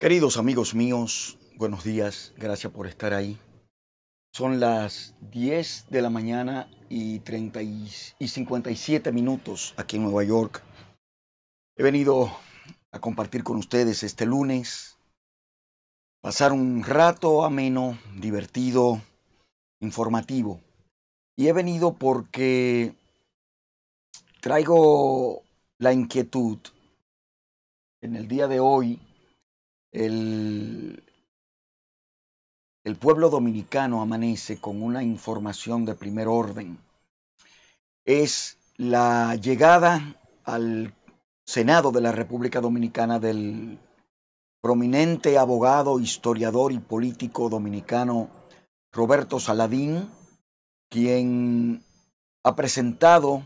Queridos amigos míos, buenos días, gracias por estar ahí. Son las 10 de la mañana y, 30 y, 57 minutos aquí en Nueva York. He venido a compartir con ustedes este lunes, pasar un rato ameno, divertido, informativo. Y he venido porque traigo la inquietud en el día de hoy el, pueblo dominicano amanece con una información de primer orden. Es la llegada al Senado de la República Dominicana del prominente abogado, historiador y político dominicano Roberto Saladín, quien ha presentado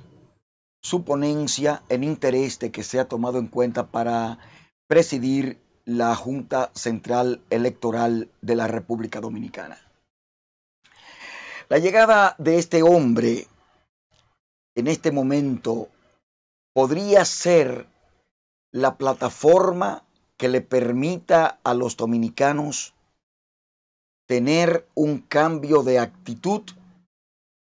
su ponencia en interés de que ha tomado en cuenta para presidir la Junta Central Electoral de la República Dominicana. La llegada de este hombre en este momento podría ser la plataforma que le permita a los dominicanos tener un cambio de actitud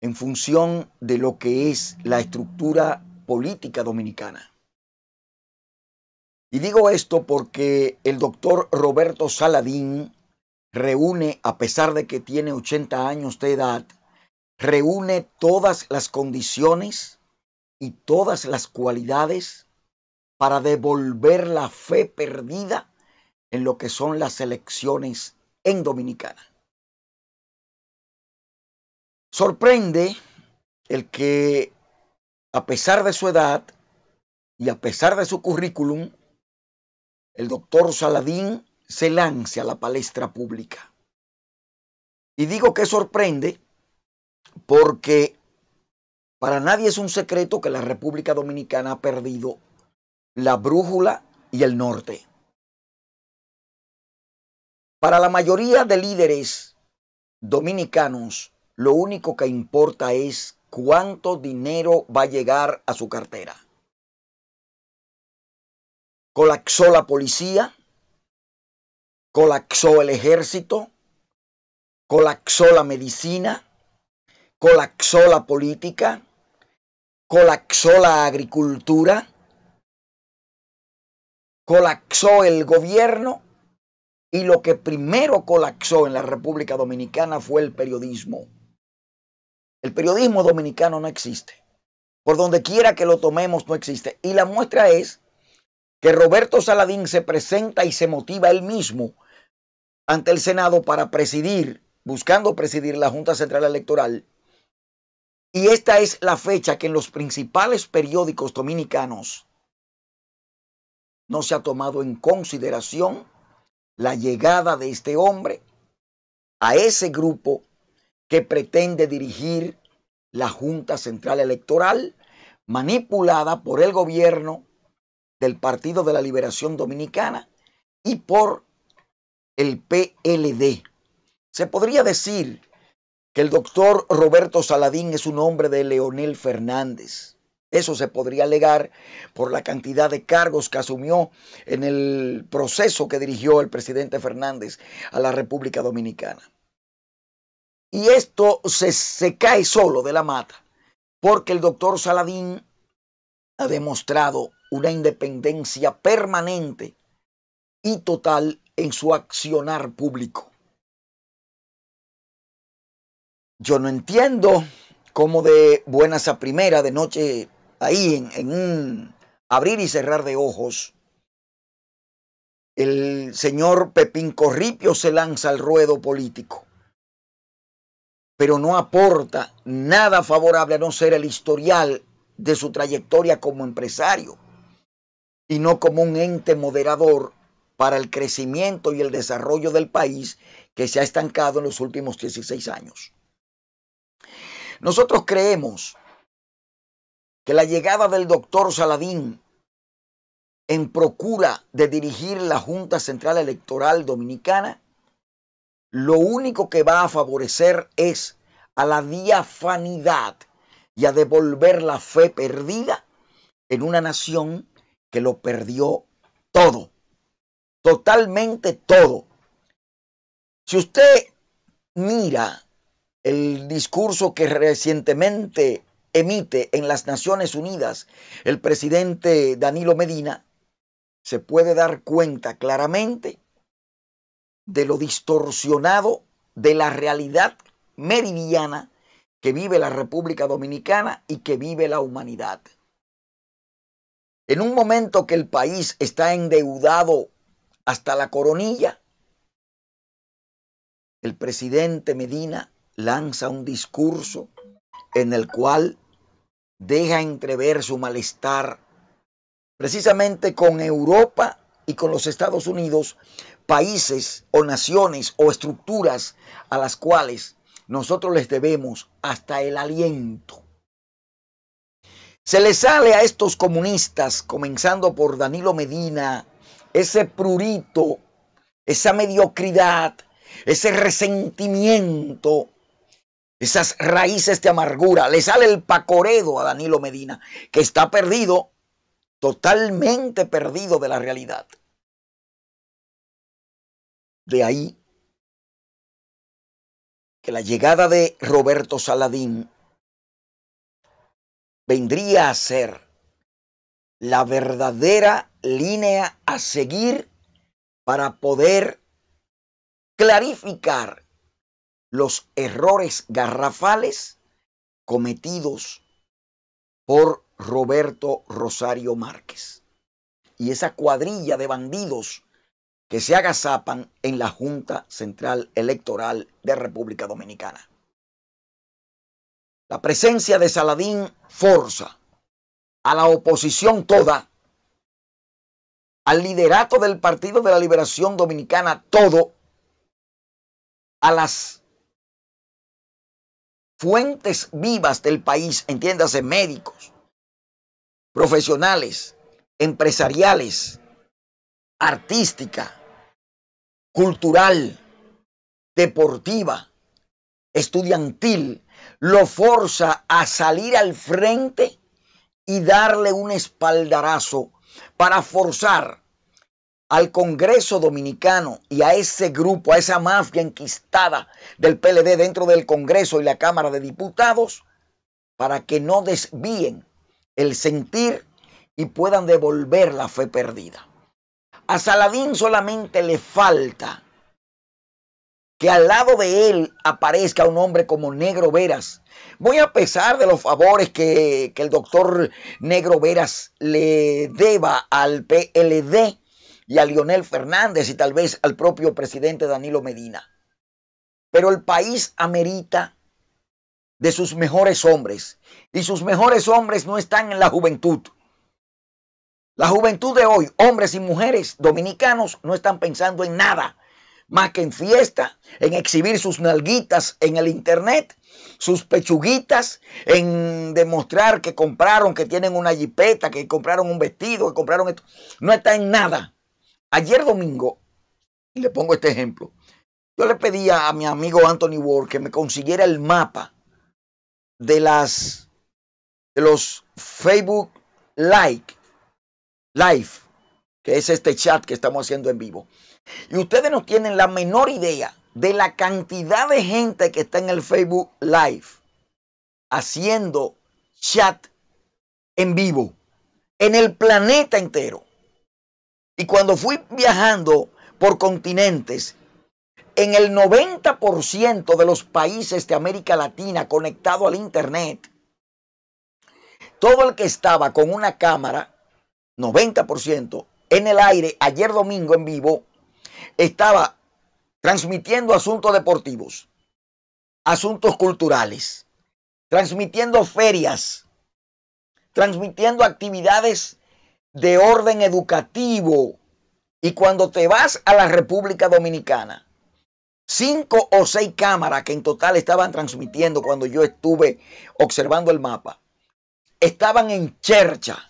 en función de lo que es la estructura política dominicana. Y digo esto porque el doctor Roberto Saladín reúne, a pesar de que tiene 80 años de edad, reúne todas las condiciones y todas las cualidades para devolver la fe perdida en lo que son las elecciones en Dominicana. Sorprende el que, a pesar de su edad y a pesar de su currículum, el doctor Saladín se lance a la palestra pública. Y digo que sorprende porque para nadie es un secreto que la República Dominicana ha perdido la brújula y el norte. Para la mayoría de líderes dominicanos, lo único que importa es cuánto dinero va a llegar a su cartera colapsó la policía, colapsó el ejército, colapsó la medicina, colapsó la política, colapsó la agricultura, colapsó el gobierno y lo que primero colapsó en la República Dominicana fue el periodismo. El periodismo dominicano no existe. Por donde quiera que lo tomemos no existe. Y la muestra es que Roberto Saladín se presenta y se motiva él mismo ante el Senado para presidir, buscando presidir la Junta Central Electoral. Y esta es la fecha que en los principales periódicos dominicanos no se ha tomado en consideración la llegada de este hombre a ese grupo que pretende dirigir la Junta Central Electoral manipulada por el gobierno del Partido de la Liberación Dominicana y por el PLD. Se podría decir que el doctor Roberto Saladín es un hombre de Leonel Fernández. Eso se podría alegar por la cantidad de cargos que asumió en el proceso que dirigió el presidente Fernández a la República Dominicana. Y esto se, cae solo de la mata, porque el doctor Saladín ha demostrado una independencia permanente y total en su accionar público. Yo no entiendo cómo de buenas a primera, de noche, ahí en, en un abrir y cerrar de ojos, el señor Pepín Corripio se lanza al ruedo político, pero no aporta nada favorable a no ser el historial de su trayectoria como empresario y no como un ente moderador para el crecimiento y el desarrollo del país que se ha estancado en los últimos 16 años. Nosotros creemos que la llegada del doctor Saladín en procura de dirigir la Junta Central Electoral Dominicana, lo único que va a favorecer es a la diafanidad y a devolver la fe perdida en una nación que lo perdió todo, totalmente todo. Si usted mira el discurso que recientemente emite en las Naciones Unidas el presidente Danilo Medina, se puede dar cuenta claramente de lo distorsionado de la realidad meridiana que vive la República Dominicana y que vive la humanidad. En un momento que el país está endeudado hasta la coronilla, el presidente Medina lanza un discurso en el cual deja entrever su malestar precisamente con Europa y con los Estados Unidos, países o naciones o estructuras a las cuales nosotros les debemos hasta el aliento. Se le sale a estos comunistas, comenzando por Danilo Medina, ese prurito, esa mediocridad, ese resentimiento, esas raíces de amargura. Le sale el pacoredo a Danilo Medina, que está perdido, totalmente perdido de la realidad. De ahí que la llegada de Roberto Saladín vendría a ser la verdadera línea a seguir para poder clarificar los errores garrafales cometidos por Roberto Rosario Márquez y esa cuadrilla de bandidos que se agazapan en la Junta Central Electoral de República Dominicana. La presencia de Saladín forza a la oposición toda, al liderato del Partido de la Liberación Dominicana todo, a las fuentes vivas del país, entiéndase, médicos, profesionales, empresariales, artística, cultural, deportiva, estudiantil, lo forza a salir al frente y darle un espaldarazo para forzar al Congreso Dominicano y a ese grupo, a esa mafia enquistada del PLD dentro del Congreso y la Cámara de Diputados, para que no desvíen el sentir y puedan devolver la fe perdida. A Saladín solamente le falta que al lado de él aparezca un hombre como Negro Veras. Voy a pesar de los favores que, que el doctor Negro Veras le deba al PLD y a Lionel Fernández y tal vez al propio presidente Danilo Medina. Pero el país amerita de sus mejores hombres y sus mejores hombres no están en la juventud. La juventud de hoy, hombres y mujeres dominicanos, no están pensando en nada más que en fiesta, en exhibir sus nalguitas en el internet, sus pechuguitas, en demostrar que compraron, que tienen una jipeta, que compraron un vestido, que compraron esto. No está en nada. Ayer domingo, y le pongo este ejemplo, yo le pedía a mi amigo Anthony Ward que me consiguiera el mapa de las de los Facebook Live, que es este chat que estamos haciendo en vivo. Y ustedes no tienen la menor idea de la cantidad de gente que está en el Facebook Live haciendo chat en vivo en el planeta entero. Y cuando fui viajando por continentes, en el 90% de los países de América Latina conectado al Internet, todo el que estaba con una cámara, 90%, en el aire ayer domingo en vivo, estaba transmitiendo asuntos deportivos, asuntos culturales, transmitiendo ferias, transmitiendo actividades de orden educativo. Y cuando te vas a la República Dominicana, cinco o seis cámaras que en total estaban transmitiendo cuando yo estuve observando el mapa, estaban en chercha,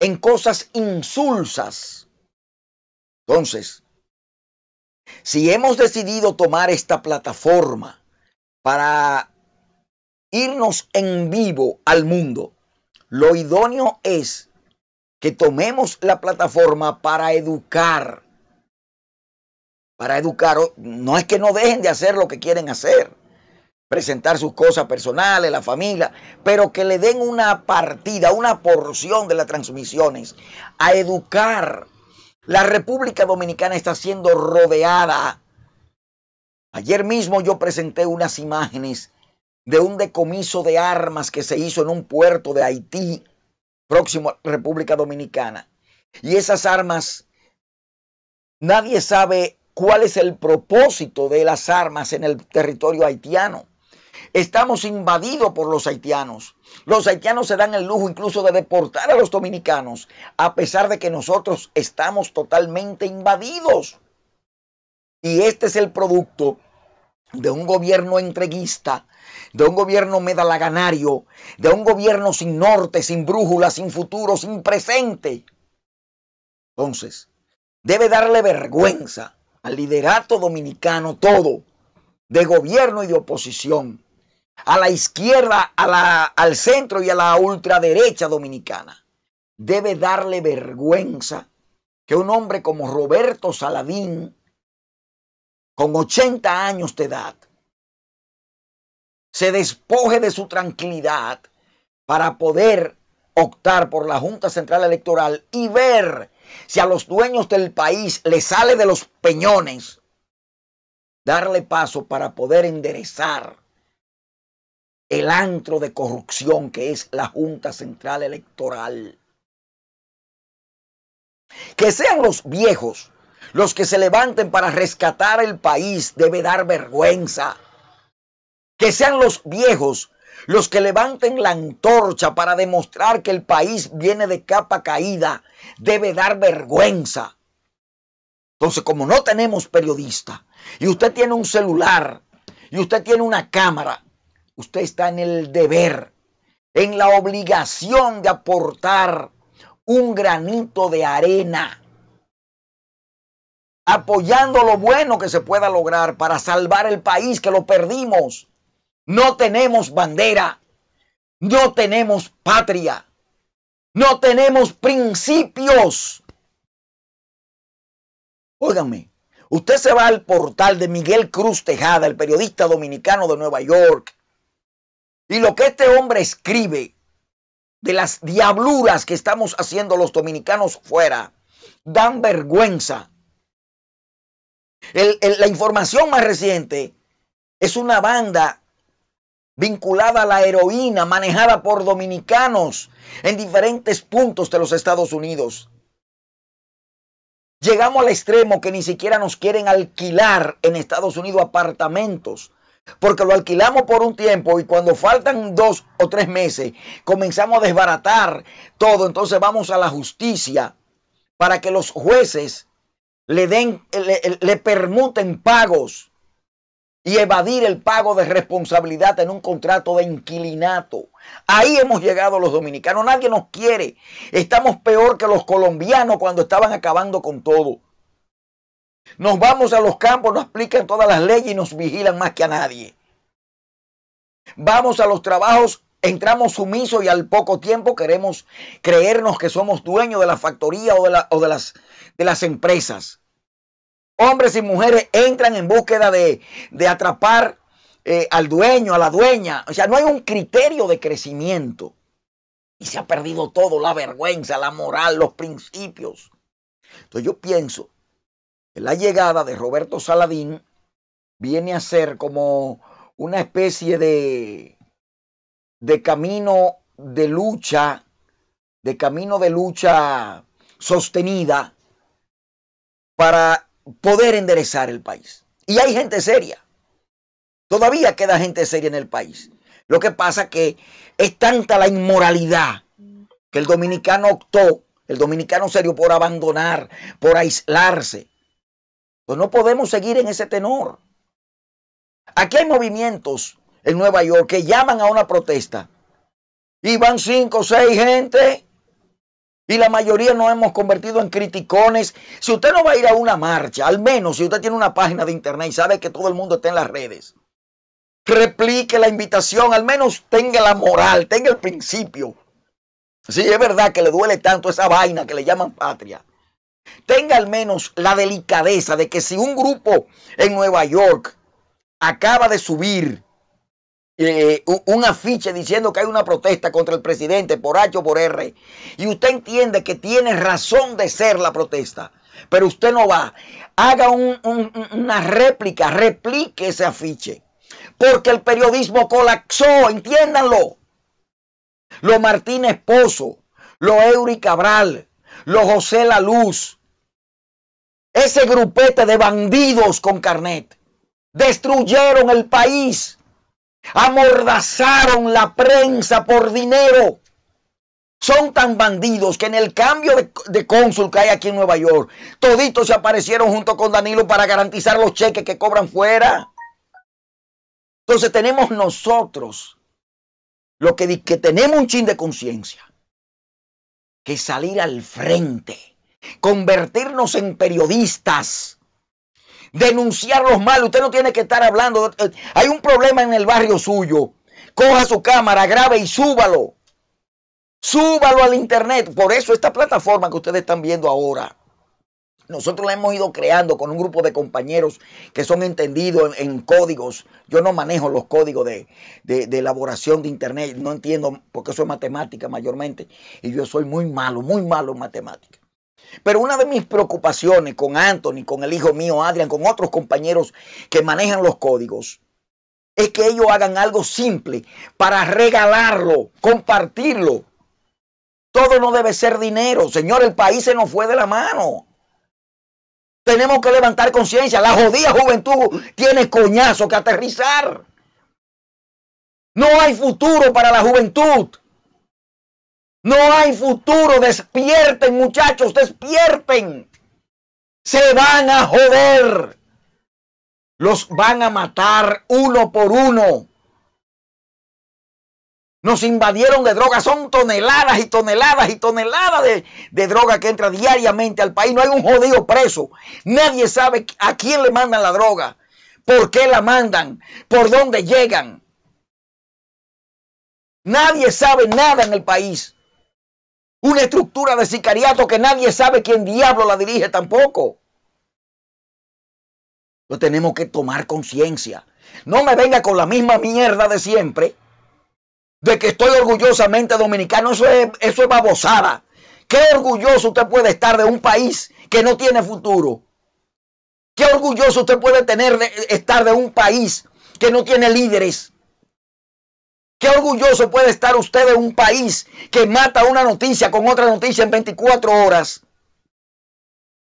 en cosas insulsas. Entonces, si hemos decidido tomar esta plataforma para irnos en vivo al mundo, lo idóneo es que tomemos la plataforma para educar. Para educar, no es que no dejen de hacer lo que quieren hacer, presentar sus cosas personales, la familia, pero que le den una partida, una porción de las transmisiones a educar la República Dominicana está siendo rodeada. Ayer mismo yo presenté unas imágenes de un decomiso de armas que se hizo en un puerto de Haití, próximo a República Dominicana. Y esas armas, nadie sabe cuál es el propósito de las armas en el territorio haitiano. Estamos invadidos por los haitianos. Los haitianos se dan el lujo incluso de deportar a los dominicanos, a pesar de que nosotros estamos totalmente invadidos. Y este es el producto de un gobierno entreguista, de un gobierno medalaganario, de un gobierno sin norte, sin brújula, sin futuro, sin presente. Entonces, debe darle vergüenza al liderato dominicano todo, de gobierno y de oposición a la izquierda, al centro y a la ultraderecha dominicana. Debe darle vergüenza que un hombre como Roberto Saladín, con 80 años de edad, se despoje de su tranquilidad para poder optar por la Junta Central Electoral y ver si a los dueños del país le sale de los peñones darle paso para poder enderezar el antro de corrupción que es la Junta Central Electoral. Que sean los viejos los que se levanten para rescatar el país debe dar vergüenza. Que sean los viejos los que levanten la antorcha para demostrar que el país viene de capa caída debe dar vergüenza. Entonces, como no tenemos periodista y usted tiene un celular y usted tiene una cámara usted está en el deber, en la obligación de aportar un granito de arena, apoyando lo bueno que se pueda lograr para salvar el país que lo perdimos. No tenemos bandera, no tenemos patria, no tenemos principios. Óigame, usted se va al portal de Miguel Cruz Tejada, el periodista dominicano de Nueva York, y lo que este hombre escribe de las diabluras que estamos haciendo los dominicanos fuera, dan vergüenza. la información más reciente es una banda vinculada a la heroína manejada por dominicanos en diferentes puntos de los Estados Unidos. Llegamos al extremo que ni siquiera nos quieren alquilar en Estados Unidos apartamentos porque lo alquilamos por un tiempo y cuando faltan dos o tres meses comenzamos a desbaratar todo, entonces vamos a la justicia para que los jueces le den, le, le permuten pagos y evadir el pago de responsabilidad en un contrato de inquilinato. Ahí hemos llegado los dominicanos, nadie nos quiere. Estamos peor que los colombianos cuando estaban acabando con todo. Nos vamos a los campos, nos aplican todas las leyes y nos vigilan más que a nadie. Vamos a los trabajos, entramos sumisos y al poco tiempo queremos creernos que somos dueños de la factoría o de, las, de las empresas. Hombres y mujeres entran en búsqueda de, atrapar eh, al dueño, a la dueña. O sea, no hay un criterio de crecimiento. Y se ha perdido todo, la vergüenza, la moral, los principios. Entonces yo pienso la llegada de Roberto Saladín viene a ser como una especie de, camino de lucha, de camino de lucha sostenida para poder enderezar el país. Y hay gente seria. Todavía queda gente seria en el país. Lo que pasa que es tanta la inmoralidad que el dominicano optó, el dominicano serio, por abandonar, por aislarse no podemos seguir en ese tenor. Aquí hay movimientos en Nueva York que llaman a una protesta. Y van cinco o seis gente. Y la mayoría nos hemos convertido en criticones. Si usted no va a ir a una marcha, al menos si usted tiene una página de internet y sabe que todo el mundo está en las redes, replique la invitación, al menos tenga la moral, tenga el principio. si es verdad que le duele tanto esa vaina que le llaman patria tenga al menos la delicadeza de que si un grupo en Nueva York acaba de subir eh, un, afiche diciendo que hay una protesta contra el presidente por H o por R, y usted entiende que tiene razón de ser la protesta, pero usted no va, haga una réplica, replique ese afiche, porque el periodismo colapsó, entiéndanlo. Lo Martínez Pozo, lo Eury Cabral, los José La Luz, ese grupete de bandidos con carnet, destruyeron el país, amordazaron la prensa por dinero. Son tan bandidos que en el cambio de, cónsul que hay aquí en Nueva York, toditos se aparecieron junto con Danilo para garantizar los cheques que cobran fuera. Entonces tenemos nosotros, lo que, que tenemos un chin de conciencia, que salir al frente, convertirnos en periodistas, denunciar los malos, Usted no tiene que estar hablando. Hay un problema en el barrio suyo. Coja su cámara, grabe y súbalo. Súbalo al internet. Por eso esta plataforma que ustedes están viendo ahora nosotros la hemos ido creando con un grupo de compañeros que son entendidos en, códigos. Yo no manejo los códigos de, elaboración de Internet, no entiendo porque soy matemática mayormente y yo soy muy malo, muy malo en matemática. Pero una de mis preocupaciones con Anthony, con el hijo mío Adrian, con otros compañeros que manejan los códigos, es que ellos hagan algo simple para regalarlo, compartirlo. Todo no debe ser dinero. Señor, el país se nos fue de la mano tenemos que levantar conciencia. La jodida juventud tiene coñazo que aterrizar. No hay futuro para la juventud. No hay futuro. Despierten, muchachos, despierten. Se van a joder. Los van a matar uno por uno. Nos invadieron de drogas, Son toneladas y toneladas y toneladas de, de, droga que entra diariamente al país. No hay un jodido preso. Nadie sabe a quién le mandan la droga. ¿Por qué la mandan? ¿Por dónde llegan? Nadie sabe nada en el país. Una estructura de sicariato que nadie sabe quién diablo la dirige tampoco. Lo tenemos que tomar conciencia. No me venga con la misma mierda de siempre de que estoy orgullosamente dominicano, eso es, eso babosada. Qué orgulloso usted puede estar de un país que no tiene futuro. Qué orgulloso usted puede tener de, estar de un país que no tiene líderes. Qué orgulloso puede estar usted de un país que mata una noticia con otra noticia en 24 horas.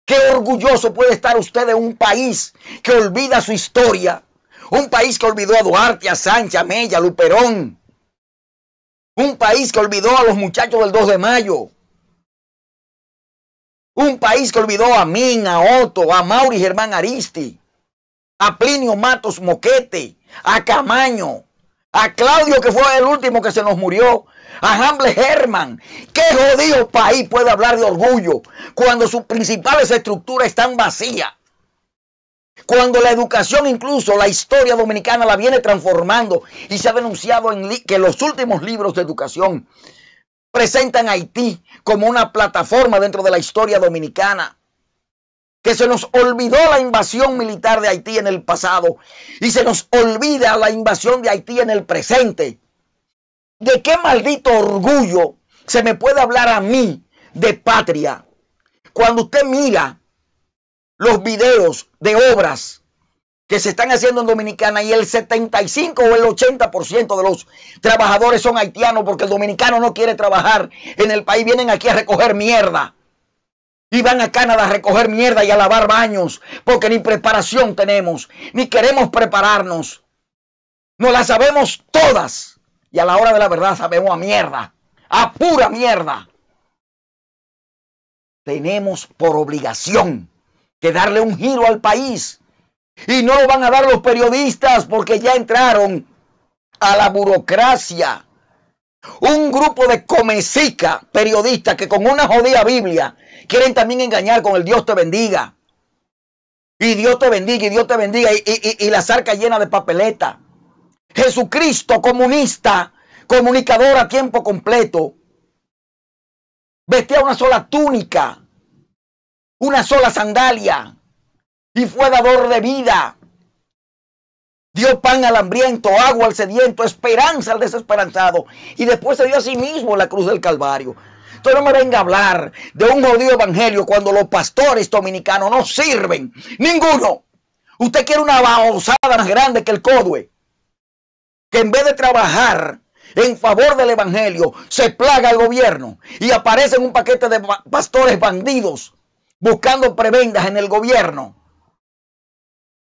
Qué orgulloso puede estar usted de un país que olvida su historia. Un país que olvidó a Duarte, a Sánchez, a Mella, a Luperón, un país que olvidó a los muchachos del 2 de mayo. Un país que olvidó a Min, a Otto, a Mauri Germán Aristi, a Plinio Matos Moquete, a Camaño, a Claudio que fue el último que se nos murió, a Hamble Herman. ¿Qué jodido país puede hablar de orgullo cuando sus principales estructuras están vacías? Cuando la educación, incluso la historia dominicana, la viene transformando y se ha denunciado en que los últimos libros de educación presentan a Haití como una plataforma dentro de la historia dominicana. Que se nos olvidó la invasión militar de Haití en el pasado y se nos olvida la invasión de Haití en el presente. ¿De qué maldito orgullo se me puede hablar a mí de patria? Cuando usted mira los videos de obras que se están haciendo en Dominicana y el 75 o el 80% de los trabajadores son haitianos porque el dominicano no quiere trabajar en el país, vienen aquí a recoger mierda. Y van a Canadá a recoger mierda y a lavar baños, porque ni preparación tenemos, ni queremos prepararnos. No la sabemos todas. Y a la hora de la verdad sabemos a mierda, a pura mierda. Tenemos por obligación que darle un giro al país. Y no lo van a dar los periodistas porque ya entraron a la burocracia. Un grupo de comecica periodistas que con una jodida Biblia quieren también engañar con el Dios te bendiga. Y Dios te bendiga, y Dios te bendiga, y, la y llena de papeleta. Jesucristo comunista, comunicador a tiempo completo, vestía una sola túnica, una sola sandalia y fue dador de vida. Dio pan al hambriento, agua al sediento, esperanza al desesperanzado. Y después se dio a sí mismo la cruz del Calvario. Entonces no me venga a hablar de un jodido evangelio cuando los pastores dominicanos no sirven. Ninguno. Usted quiere una babosada más grande que el Codue. Que en vez de trabajar en favor del evangelio, se plaga el gobierno y aparece un paquete de pastores bandidos buscando prebendas en el gobierno,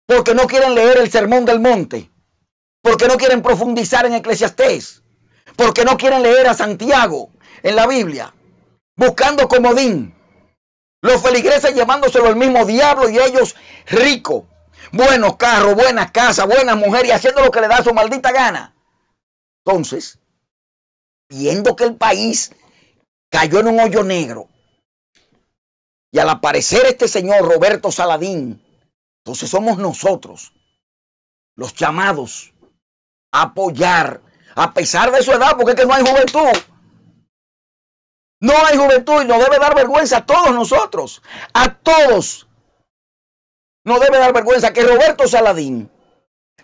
porque no quieren leer el Sermón del Monte, porque no quieren profundizar en Eclesiastés, porque no quieren leer a Santiago en la Biblia, buscando comodín. Los feligreses llevándoselo al mismo diablo y ellos ricos, buenos carros, buenas casas, buenas mujeres y haciendo lo que le da su maldita gana. Entonces, viendo que el país cayó en un hoyo negro y al aparecer este señor Roberto Saladín, entonces somos nosotros los llamados a apoyar, a pesar de su edad, porque es que no hay juventud. No hay juventud y nos debe dar vergüenza a todos nosotros, a todos. Nos debe dar vergüenza que Roberto Saladín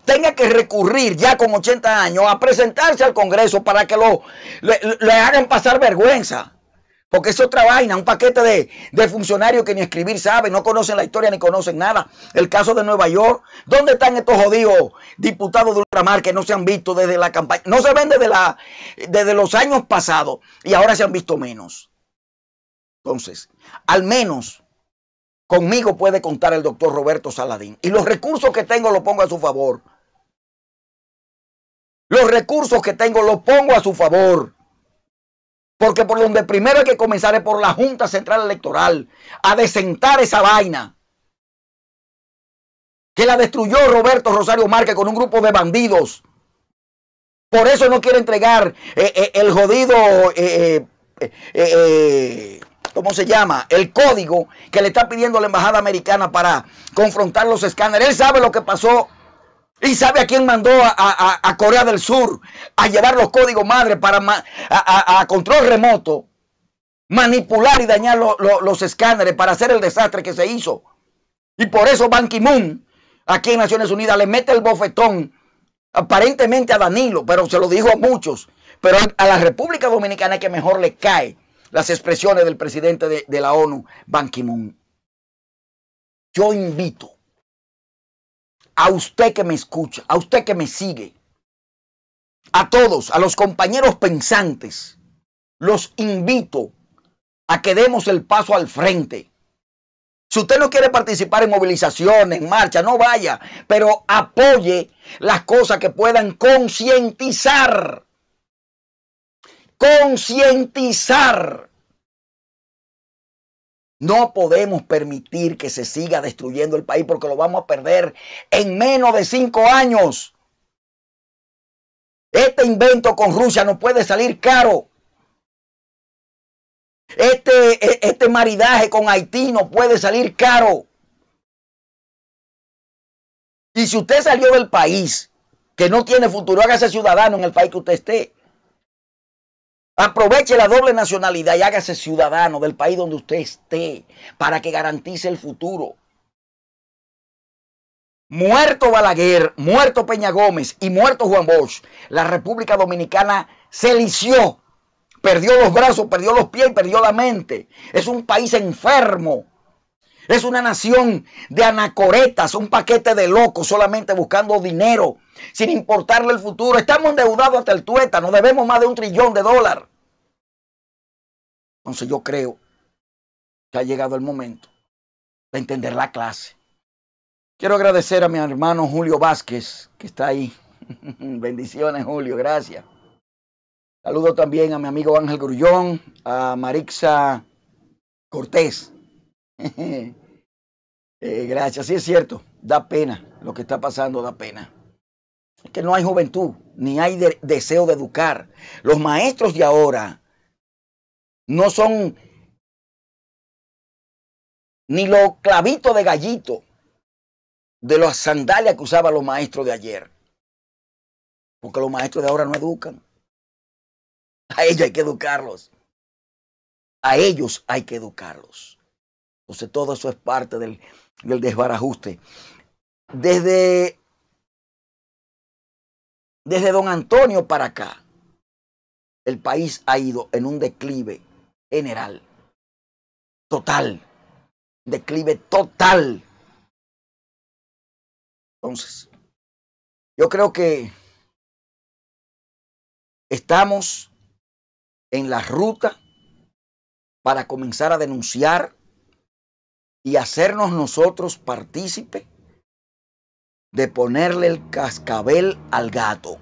tenga que recurrir ya con 80 años a presentarse al Congreso para que lo, le hagan pasar vergüenza. Porque es otra vaina, un paquete de, funcionarios que ni escribir saben, no conocen la historia ni conocen nada. El caso de Nueva York, ¿dónde están estos jodidos diputados de ultramar que no se han visto desde la campaña? No se ven desde, la, desde los años pasados y ahora se han visto menos. Entonces, al menos conmigo puede contar el doctor Roberto Saladín. Y los recursos que tengo los pongo a su favor. Los recursos que tengo los pongo a su favor. Porque por donde primero hay que comenzar es por la Junta Central Electoral, a desentar esa vaina que la destruyó Roberto Rosario Márquez con un grupo de bandidos. Por eso no quiere entregar eh, eh, el jodido, eh, ¿cómo se llama? El código que le está pidiendo la embajada americana para confrontar los escáneres. Él sabe lo que pasó ¿Y sabe a quién mandó a, Corea del Sur a llevar los códigos madre para a, control remoto, manipular y dañar los escáneres para hacer el desastre que se hizo? Y por eso Ban Ki-moon, aquí en Naciones Unidas, le mete el bofetón aparentemente a Danilo, pero se lo dijo a muchos. Pero a la República Dominicana es que mejor le cae las expresiones del presidente de, de la ONU, Ban Ki-moon. Yo invito a usted que me escucha, a usted que me sigue, a todos, a los compañeros pensantes, los invito a que demos el paso al frente. Si usted no quiere participar en movilizaciones, en marcha, no vaya, pero apoye las cosas que puedan concientizar. Concientizar no podemos permitir que se siga destruyendo el país porque lo vamos a perder en menos de cinco años. Este invento con Rusia no puede salir caro. Este, e, este maridaje con Haití no puede salir caro. Y si usted salió del país que no tiene futuro, hágase ciudadano en el país que usted esté. Aproveche la doble nacionalidad y hágase ciudadano del país donde usted esté para que garantice el futuro. Muerto Balaguer, muerto Peña Gómez y muerto Juan Bosch, la República Dominicana se lició. Perdió los brazos, perdió los pies perdió la mente. Es un país enfermo es una nación de anacoretas, un paquete de locos solamente buscando dinero, sin importarle el futuro. Estamos endeudados hasta el tueta, nos debemos más de un trillón de dólares. Entonces yo creo que ha llegado el momento de entender la clase. Quiero agradecer a mi hermano Julio Vázquez, que está ahí. Bendiciones, Julio, gracias. Saludo también a mi amigo Ángel Grullón, a Marixa Cortés, Eh, gracias, sí es cierto, da pena, lo que está pasando da pena. Es que no hay juventud, ni hay deseo de educar. Los maestros de ahora no son ni los clavitos de gallito de los sandalias que usaban los maestros de ayer. Porque los maestros de ahora no educan. A ellos hay que educarlos. A ellos hay que educarlos. Entonces todo eso es parte del, desbarajuste. Desde, desde don Antonio para acá, el país ha ido en un declive general, total, declive total. Entonces, yo creo que estamos en la ruta para comenzar a denunciar y hacernos nosotros partícipe de ponerle el cascabel al gato.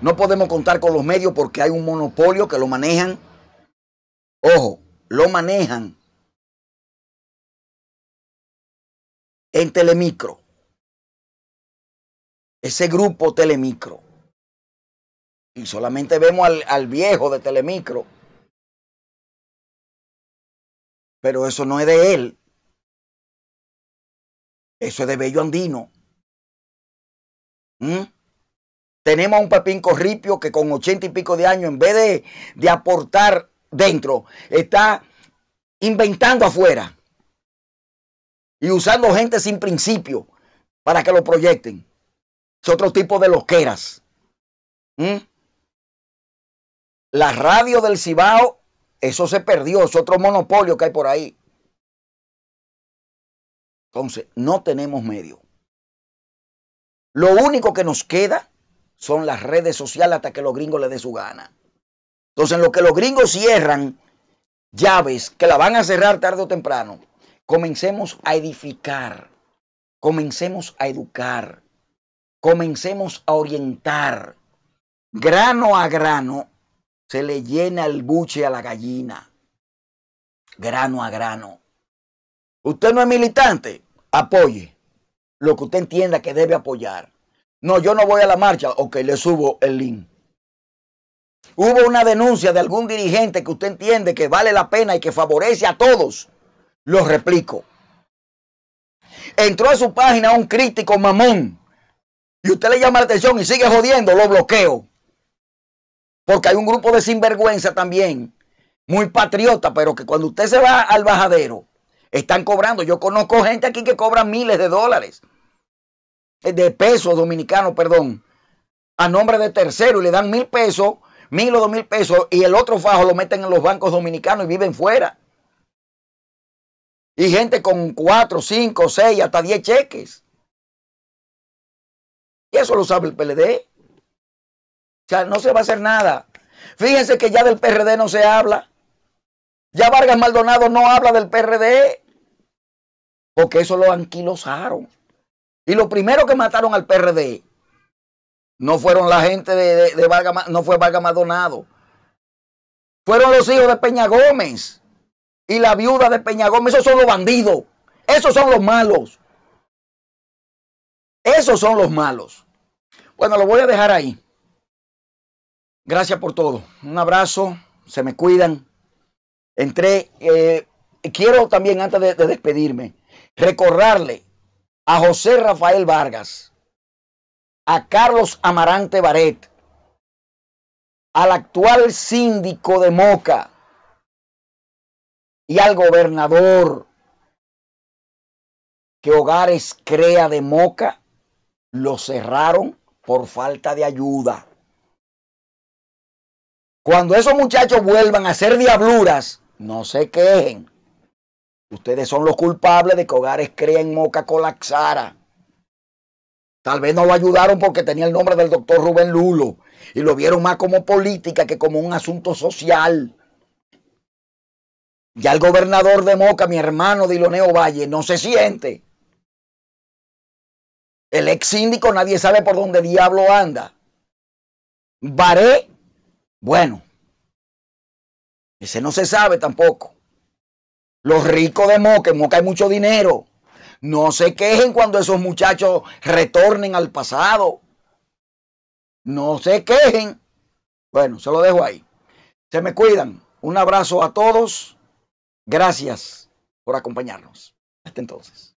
No podemos contar con los medios porque hay un monopolio que lo manejan. Ojo, lo manejan en Telemicro. Ese grupo Telemicro. Y solamente vemos al, al viejo de Telemicro pero eso no es de él. Eso es de Bello Andino. ¿Mm? Tenemos a un Pepín Corripio que con ochenta y pico de años, en vez de, aportar dentro, está inventando afuera y usando gente sin principio para que lo proyecten. Es otro tipo de losqueras. ¿Mm? La radio del Cibao eso se perdió, es otro monopolio que hay por ahí. Entonces, no tenemos medio. Lo único que nos queda son las redes sociales hasta que los gringos le den su gana. Entonces, en lo que los gringos cierran llaves que la van a cerrar tarde o temprano, comencemos a edificar, comencemos a educar, comencemos a orientar grano a grano se le llena el buche a la gallina, grano a grano. Usted no es militante, apoye lo que usted entienda que debe apoyar. No, yo no voy a la marcha, ok, le subo el link. Hubo una denuncia de algún dirigente que usted entiende que vale la pena y que favorece a todos. Lo replico. Entró a su página un crítico mamón y usted le llama la atención y sigue jodiendo, lo bloqueo. Porque hay un grupo de sinvergüenza también, muy patriota, pero que cuando usted se va al bajadero, están cobrando. Yo conozco gente aquí que cobra miles de dólares, eh, de pesos dominicanos, perdón, a nombre de tercero y le dan mil pesos, mil o dos mil pesos y el otro fajo lo meten en los bancos dominicanos y viven fuera. Y gente con cuatro, cinco, seis, hasta diez cheques. Y eso lo sabe el PLD no se va a hacer nada. Fíjense que ya del PRD no se habla. Ya Vargas Maldonado no habla del PRD. Porque eso lo anquilosaron. Y lo primero que mataron al PRD no fueron la gente de, de Vargas, no fue Vargas Maldonado. Fueron los hijos de Peña Gómez y la viuda de Peña Gómez. Esos son los bandidos. Esos son los malos. Esos son los malos. Bueno, lo voy a dejar ahí. Gracias por todo. Un abrazo. Se me cuidan. Entré. Eh, quiero también, antes de, despedirme, recordarle a José Rafael Vargas, a Carlos Amarante Baret, al actual síndico de Moca y al gobernador que Hogares Crea de Moca lo cerraron por falta de ayuda. Cuando esos muchachos vuelvan a hacer diabluras, no se quejen. Ustedes son los culpables de que Hogares Crea en Moca colapsara. Tal vez no lo ayudaron porque tenía el nombre del doctor Rubén Lulo y lo vieron más como política que como un asunto social. Ya el gobernador de Moca, mi hermano Diloneo Valle, no se siente. El ex síndico nadie sabe por dónde diablo anda. Varé. Bueno, ese no se sabe tampoco. Los ricos de Moca, en hay mucho dinero. No se quejen cuando esos muchachos retornen al pasado. No se quejen. Bueno, se lo dejo ahí. Se me cuidan. Un abrazo a todos. Gracias por acompañarnos. Hasta entonces.